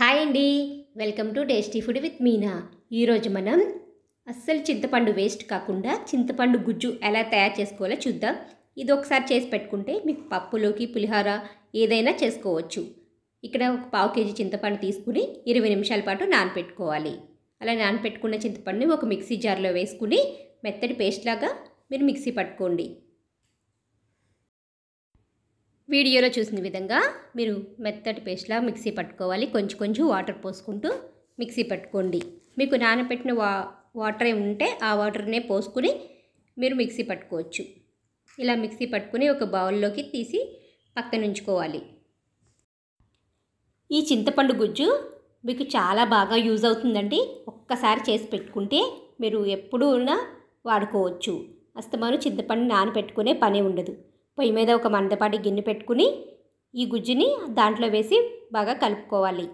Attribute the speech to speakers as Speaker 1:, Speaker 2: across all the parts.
Speaker 1: hi అండి welcome to tasty food with Meena ఈరోజు మనం అస్సలు చింతపండు వేస్ట్ కాకుండా చింతపండు గుజ్జు ఎలా తయారు చేసుకోవాలో చూద్దాం ఇది ఒకసారి చేసి పెట్టుకుంటే మీకు పప్పులోకి పులిహార ఏదైనా చేసుకోవచ్చు ఇక్కడ ఒక పావు కేజీ చింతపండు తీసుకుని ఇరవై నిమిషాల పాటు నానపెట్టుకోవాలి అలా నానపెట్టుకున్న చింతపండుని ఒక మిక్సీ జార్లో వేసుకుని మెత్తటి పేస్ట్ లాగా మీరు మిక్సీ పట్టుకోండి వీడియోలో చూసిన విధంగా మీరు మెత్తటి పేస్ట్లా మిక్సీ పట్టుకోవాలి కొంచెం కొంచెం వాటర్ పోసుకుంటూ మిక్సీ పట్టుకోండి మీకు నానబెట్టిన వా వాటర్ ఉంటే ఆ వాటర్నే పోసుకుని మీరు మిక్సీ పట్టుకోవచ్చు ఇలా మిక్సీ పట్టుకుని ఒక బౌల్లోకి తీసి పక్కన ఉంచుకోవాలి ఈ చింతపండు గుజ్జు మీకు చాలా బాగా యూజ్ అవుతుందండి ఒక్కసారి చేసి పెట్టుకుంటే మీరు ఎప్పుడూ వాడుకోవచ్చు అస్తమాను చింతపండు నానబెట్టుకునే పనే ఉండదు పొయ్యి మీద ఒక మందపాటి గిన్నె పెట్టుకుని ఈ గుజ్జుని దాంట్లో వేసి బాగా కలుపుకోవాలి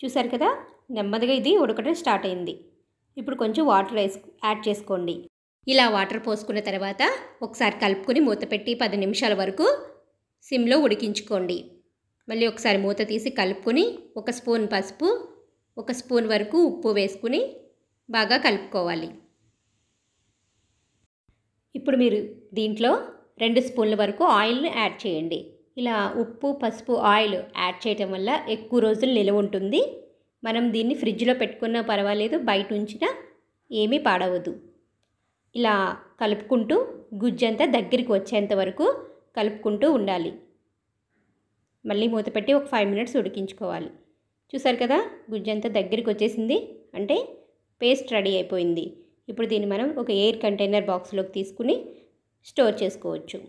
Speaker 1: చూసారు కదా నెమ్మదిగా ఇది ఉడకడం స్టార్ట్ అయింది ఇప్పుడు కొంచెం వాటర్ వేసు యాడ్ చేసుకోండి ఇలా వాటర్ పోసుకున్న తర్వాత ఒకసారి కలుపుకుని మూత పెట్టి పది నిమిషాల వరకు సిమ్లో ఉడికించుకోండి మళ్ళీ ఒకసారి మూత తీసి కలుపుకొని ఒక స్పూన్ పసుపు ఒక స్పూన్ వరకు ఉప్పు వేసుకుని బాగా కలుపుకోవాలి ఇప్పుడు మీరు దీంట్లో రెండు స్పూన్ల వరకు ఆయిల్ని యాడ్ చేయండి ఇలా ఉప్పు పసుపు ఆయిల్ యాడ్ చేయటం వల్ల ఎక్కువ రోజులు నిలవ ఉంటుంది మనం దీన్ని ఫ్రిడ్జ్లో పెట్టుకున్నా పర్వాలేదు బయట ఉంచినా ఏమీ పాడవద్దు ఇలా కలుపుకుంటూ గుజ్జంతా దగ్గరికి వచ్చేంత వరకు కలుపుకుంటూ ఉండాలి మళ్ళీ మూత పెట్టి ఒక ఫైవ్ మినిట్స్ ఉడికించుకోవాలి చూసారు కదా గుజ్జంతా దగ్గరికి వచ్చేసింది అంటే పేస్ట్ రెడీ అయిపోయింది ఇప్పుడు దీన్ని మనం ఒక ఎయిర్ కంటైనర్ బాక్స్లోకి తీసుకుని స్టోర్ చేసుకోవచ్చు